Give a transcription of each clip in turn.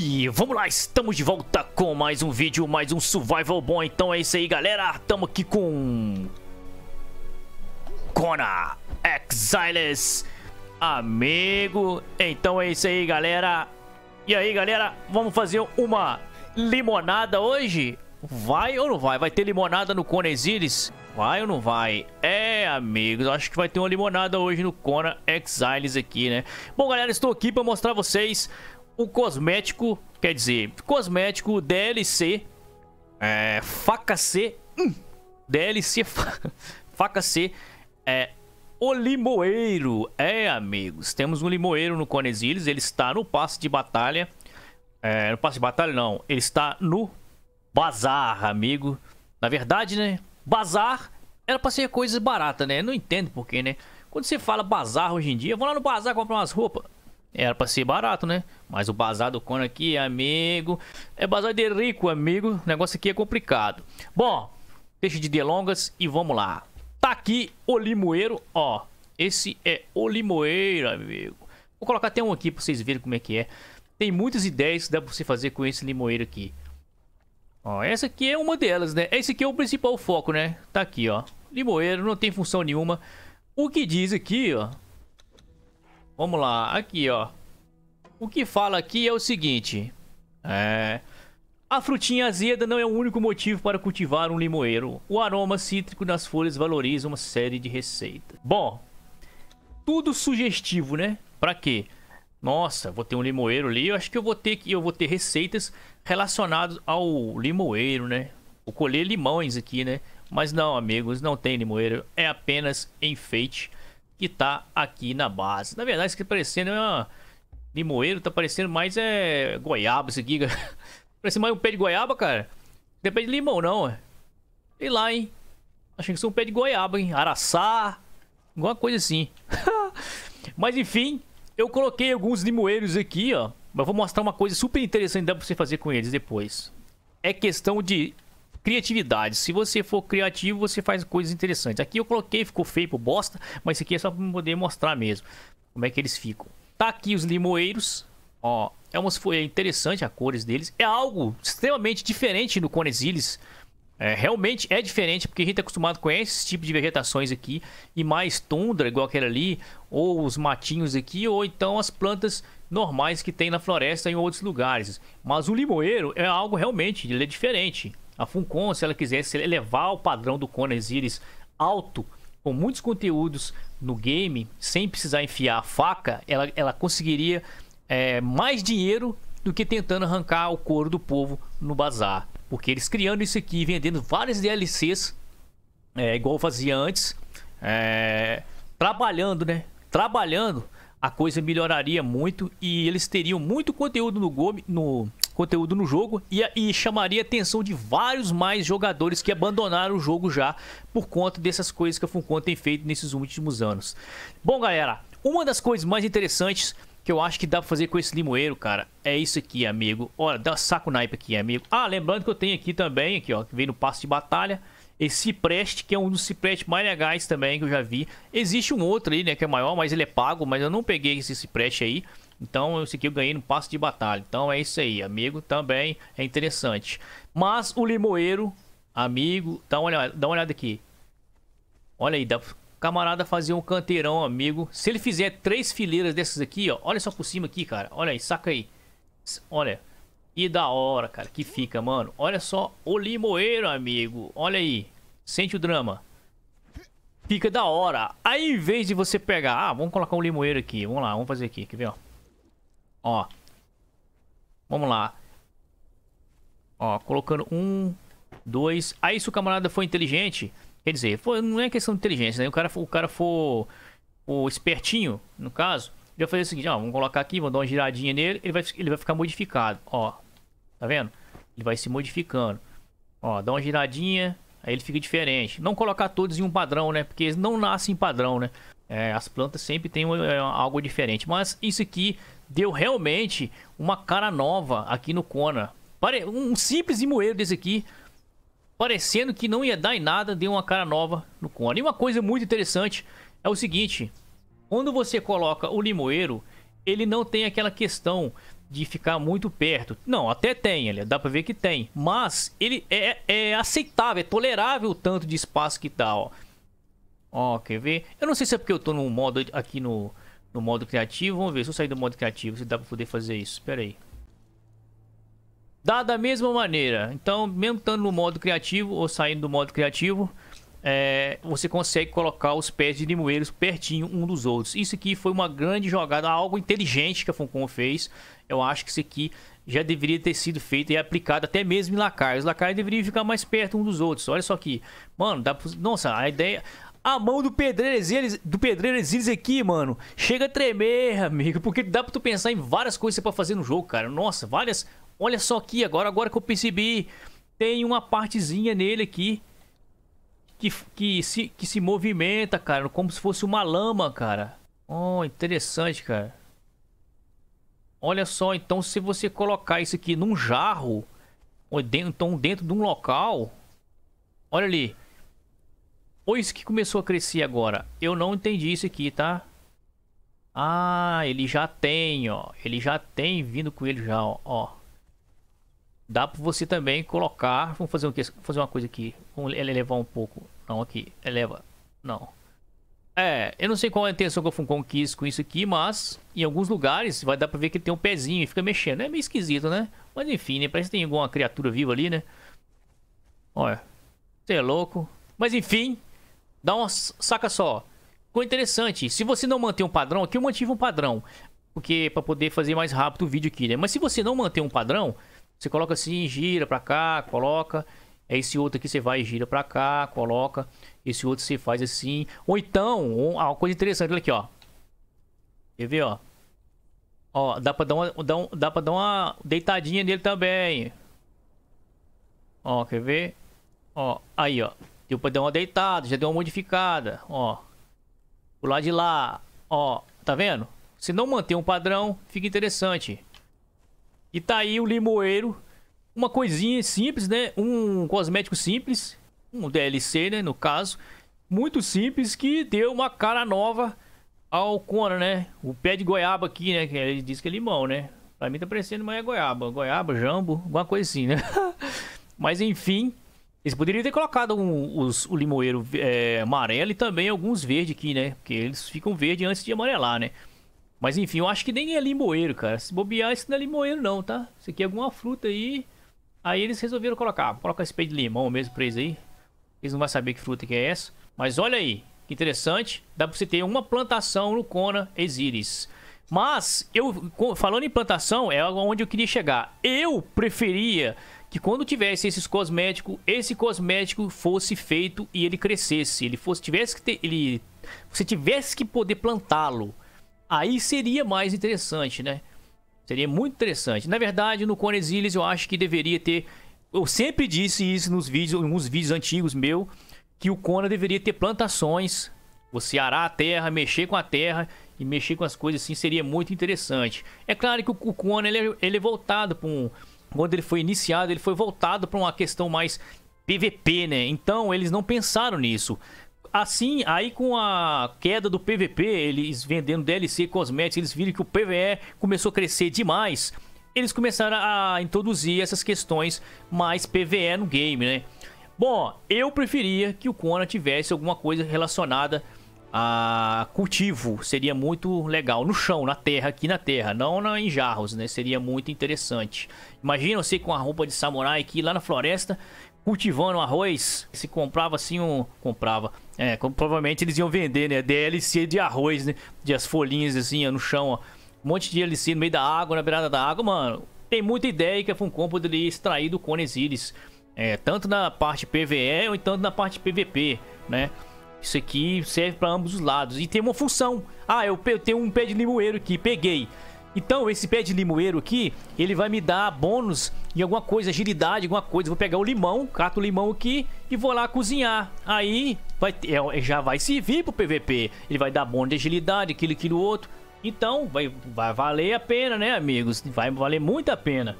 E vamos lá, estamos de volta com mais um vídeo, mais um survival bom. Então é isso aí, galera. Tamo aqui com... Kona Exiles, amigo. Então é isso aí, galera. E aí, galera, vamos fazer uma limonada hoje? Vai ou não vai? Vai ter limonada no Kona Exiles? Vai ou não vai? É, amigos, acho que vai ter uma limonada hoje no Kona Exiles aqui, né? Bom, galera, estou aqui para mostrar vocês o cosmético, quer dizer, cosmético DLC, é, faca C, hum, DLC, fa, faca C, é, o limoeiro. É, amigos, temos um limoeiro no Cones ele está no passe de batalha, é, no passe de batalha não, ele está no bazar, amigo. Na verdade, né, bazar era pra ser coisa barata, né, não entendo porquê, né. Quando você fala bazar hoje em dia, vou lá no bazar comprar umas roupas. Era pra ser barato, né? Mas o bazar do Conan aqui, amigo. É bazar de rico, amigo. O negócio aqui é complicado. Bom, deixa de delongas e vamos lá. Tá aqui o limoeiro, ó. Esse é o limoeiro, amigo. Vou colocar até um aqui pra vocês verem como é que é. Tem muitas ideias que dá pra você fazer com esse limoeiro aqui. Ó, essa aqui é uma delas, né? Esse aqui é o principal foco, né? Tá aqui, ó. Limoeiro, não tem função nenhuma. O que diz aqui, ó, Vamos lá, aqui ó. O que fala aqui é o seguinte. É... A frutinha azeda não é o único motivo para cultivar um limoeiro. O aroma cítrico nas folhas valoriza uma série de receitas. Bom, tudo sugestivo, né? Para quê? Nossa, vou ter um limoeiro ali. Eu acho que eu vou ter que eu vou ter receitas relacionadas ao limoeiro, né? Vou colher limões aqui, né? Mas não, amigos, não tem limoeiro. É apenas enfeite que tá aqui na base. Na verdade, isso aqui tá parecendo é uma limoeiro, tá parecendo mais é goiaba esse guiga. Parece mais um pé de goiaba, cara. Depende de limão, não, é. Sei lá, hein. Achei que isso é um pé de goiaba, hein. Araçá, alguma coisa assim. Mas enfim, eu coloquei alguns limoeiros aqui, ó. Mas vou mostrar uma coisa super interessante que dá pra você fazer com eles depois. É questão de criatividade. Se você for criativo, você faz coisas interessantes. Aqui eu coloquei, ficou feio pro bosta, mas isso aqui é só pra poder mostrar mesmo como é que eles ficam. Tá aqui os limoeiros, ó. É uma folha é interessante a cores deles. É algo extremamente diferente no Conexilis. É, realmente é diferente, porque a gente é acostumado com esse tipo de vegetações aqui. E mais tundra, igual aquela ali. Ou os matinhos aqui. Ou então as plantas normais que tem na floresta em outros lugares. Mas o limoeiro é algo realmente, ele é diferente. A Funcom, se ela quisesse elevar o padrão do Conan Osiris alto, com muitos conteúdos no game, sem precisar enfiar a faca, ela, ela conseguiria é, mais dinheiro do que tentando arrancar o couro do povo no bazar. Porque eles criando isso aqui, vendendo várias DLCs, é, igual fazia antes, é, trabalhando, né? Trabalhando, a coisa melhoraria muito e eles teriam muito conteúdo no, game no, conteúdo no jogo e, e chamaria a atenção de vários mais jogadores que abandonaram o jogo já por conta dessas coisas que a Funcom tem feito nesses últimos anos. Bom, galera, uma das coisas mais interessantes que eu acho que dá pra fazer com esse limoeiro, cara, é isso aqui, amigo. Olha, dá saco naipe aqui, amigo. Ah, lembrando que eu tenho aqui também, aqui, ó, que vem no passo de batalha. Esse cipreste, que é um dos ciprestes mais legais também que eu já vi. Existe um outro aí, né, que é maior, mas ele é pago, mas eu não peguei esse cipreste aí. Então esse aqui eu ganhei no passo de batalha. Então é isso aí, amigo também é interessante. Mas o limoeiro, amigo, dá uma olhada, dá uma olhada aqui. Olha aí, dá camarada fazer um canteirão, amigo. Se ele fizer três fileiras dessas aqui, ó. Olha só por cima aqui, cara. Olha aí, saca aí. Olha. E da hora, cara, que fica, mano. Olha só o limoeiro, amigo. Olha aí. Sente o drama. Fica da hora. Aí, em vez de você pegar... Ah, vamos colocar um limoeiro aqui. Vamos lá, vamos fazer aqui. Quer ver, ó. Ó. Vamos lá. Ó, colocando um, dois. Aí se o camarada for inteligente, quer dizer, foi, não é questão de inteligência, né? O cara, o cara for o espertinho, no caso, ele vai fazer o seguinte, ó, vamos colocar aqui, vamos dar uma giradinha nele, ele vai, ele vai ficar modificado, ó. Tá vendo? Ele vai se modificando. Ó, dá uma giradinha, aí ele fica diferente. Não colocar todos em um padrão, né? Porque eles não nascem em padrão, né? É, as plantas sempre têm é, algo diferente. Mas isso aqui deu realmente uma cara nova aqui no Kona. Um simples imoeiro desse aqui, parecendo que não ia dar em nada, deu uma cara nova no Kona. E uma coisa muito interessante é o seguinte, quando você coloca o limoeiro, ele não tem aquela questão de ficar muito perto. Não, até tem, dá pra ver que tem. Mas ele é, é aceitável, é tolerável o tanto de espaço que tá, ó. Ó, quer ver? Eu não sei se é porque eu tô no modo aqui no, no modo criativo. Vamos ver se eu sair do modo criativo, se dá pra poder fazer isso. Pera aí. Dá da mesma maneira. Então, mesmo estando no modo criativo ou saindo do modo criativo, é, você consegue colocar os pés de limoeiros pertinho um dos outros. Isso aqui foi uma grande jogada, algo inteligente que a Funcom fez. Eu acho que isso aqui já deveria ter sido feito e aplicado até mesmo em lacaios. Os lacaios deveriam ficar mais perto um dos outros. Olha só aqui. Mano, dá pra... Nossa, a ideia... A mão do pedreiro Exiles, do pedreiro aqui, mano. Chega a tremer, amigo. Porque dá pra tu pensar em várias coisas pra fazer no jogo, cara. Nossa, várias. Olha só aqui agora, agora que eu percebi. Tem uma partezinha nele aqui. Que, que, se, que se movimenta, cara. Como se fosse uma lama, cara. Oh, interessante, cara. Olha só, então se você colocar isso aqui num jarro. Ou dentro, então dentro de um local. Olha ali isso que começou a crescer agora. Eu não entendi isso aqui, tá? Ah, ele já tem, ó. Ele já tem vindo com ele já, ó. ó. Dá pra você também colocar... Vamos fazer, um, fazer uma coisa aqui. Vamos elevar um pouco. Não, aqui. Eleva. Não. É, eu não sei qual é a intenção que o Funcom quis com isso aqui, mas em alguns lugares vai dar pra ver que ele tem um pezinho e fica mexendo. É meio esquisito, né? Mas enfim, né? Parece que tem alguma criatura viva ali, né? Olha, você é louco. Mas enfim, Dá uma. Saca só. Ficou interessante. Se você não manter um padrão, aqui eu mantive um padrão. Porque para poder fazer mais rápido o vídeo aqui, né? Mas se você não manter um padrão, você coloca assim, gira para cá, coloca. Esse outro aqui você vai e gira para cá, coloca. Esse outro você faz assim. Ou então, ah, uma coisa interessante, olha aqui, ó. Quer ver, ó? Ó, dá pra dar uma, dá um, dá pra dar uma deitadinha nele também. Ó, quer ver? Ó, aí, ó. Tipo, dar uma deitada, já deu uma modificada, ó. O lado de lá, ó. Tá vendo? Se não manter um padrão, fica interessante. E tá aí o limoeiro. Uma coisinha simples, né? Um cosmético simples. Um DLC, né? No caso. Muito simples que deu uma cara nova ao cona né? O pé de goiaba aqui, né? Que ele diz que é limão, né? Pra mim tá parecendo, mas é goiaba. Goiaba, jambo, alguma coisa assim, né? mas enfim, eles poderiam ter colocado um, os, o limoeiro é, amarelo e também alguns verdes aqui, né? Porque eles ficam verdes antes de amarelar, né? Mas enfim, eu acho que nem é limoeiro, cara. Se bobear, isso não é limoeiro não, tá? Isso aqui é alguma fruta aí. Aí eles resolveram colocar. Coloca esse peito de limão mesmo pra eles aí. Eles não vão saber que fruta que é essa. Mas olha aí, que interessante. Dá pra você ter uma plantação no Kona Exiris. Mas, eu falando em plantação, é onde eu queria chegar. Eu preferia que quando tivesse esses cosméticos, esse cosmético fosse feito e ele crescesse, ele fosse tivesse que ter, ele você tivesse que poder plantá-lo. Aí seria mais interessante, né? Seria muito interessante. Na verdade, no Cone eu acho que deveria ter eu sempre disse isso nos vídeos, uns vídeos antigos meu, que o Cona deveria ter plantações, você arar a terra, mexer com a terra e mexer com as coisas assim seria muito interessante. É claro que o, Cona ele, é, ele é voltado para um quando ele foi iniciado, ele foi voltado para uma questão mais PVP, né? Então eles não pensaram nisso. Assim, aí com a queda do PVP, eles vendendo DLC, cosméticos, eles viram que o PVE começou a crescer demais. Eles começaram a introduzir essas questões mais PVE no game, né? Bom, eu preferia que o Conan tivesse alguma coisa relacionada a cultivo seria muito legal no chão, na terra, aqui na terra, não na, em jarros, né? Seria muito interessante. Imagina você com a roupa de samurai aqui lá na floresta cultivando arroz. Se comprava assim um, comprava, é, como, provavelmente eles iam vender, né? DLC de arroz, né? De as folhinhas assim ó, no chão, ó. um monte de DLC no meio da água, na beirada da água, mano. Tem muita ideia que a é Funcom poderia extrair do Conesiris, é tanto na parte PVE ou tanto na parte PVP, né? Isso aqui serve para ambos os lados. E tem uma função. Ah, eu tenho um pé de limoeiro aqui, peguei. Então, esse pé de limoeiro aqui, ele vai me dar bônus em alguma coisa, agilidade, alguma coisa. Vou pegar o limão, cato o limão aqui e vou lá cozinhar. Aí, vai, é, é, já vai servir pro PVP. Ele vai dar bônus de agilidade, aquilo, aquilo, outro. Então, vai, vai valer a pena, né, amigos? Vai valer muito a pena.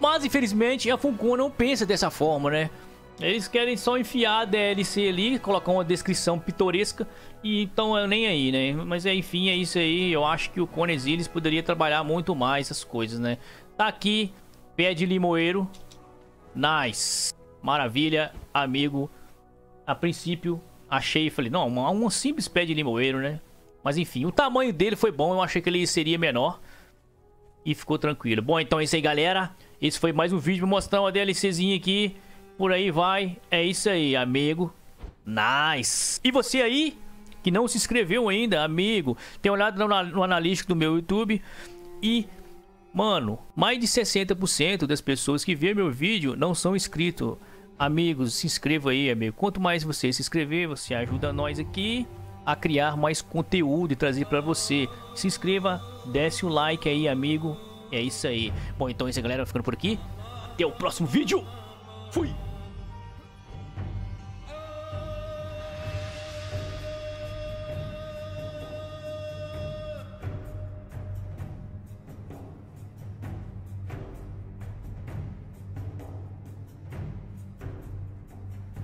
Mas, infelizmente, a Funko não pensa dessa forma, né? Eles querem só enfiar a DLC ali, colocar uma descrição pitoresca e então eu eh, nem aí, né? Mas eh, enfim, é isso aí. Eu acho que o Cone eles poderia trabalhar muito mais essas coisas, né? Tá aqui, pé de limoeiro. Nice. Maravilha, amigo. A princípio, achei e falei, não, um, simples pé de limoeiro, né? Mas enfim, o tamanho dele foi bom. Eu achei que ele seria menor. E ficou tranquilo. Bom, então é isso aí, galera. Esse foi mais um vídeo mostrando uma DLCzinha aqui por aí vai. É isso aí, amigo. Nice. E você aí, que não se inscreveu ainda, amigo, tem olhado no, analítico do meu YouTube e... Mano, mais de 60% das pessoas que vê meu vídeo não são inscritos. Amigos, se inscreva aí, amigo. Quanto mais você se inscrever, você ajuda nós aqui a criar mais conteúdo e trazer para você. Se inscreva, desce o like aí, amigo. É isso aí. Bom, então é isso, galera. Ficando por aqui. Até o próximo vídeo. Fui!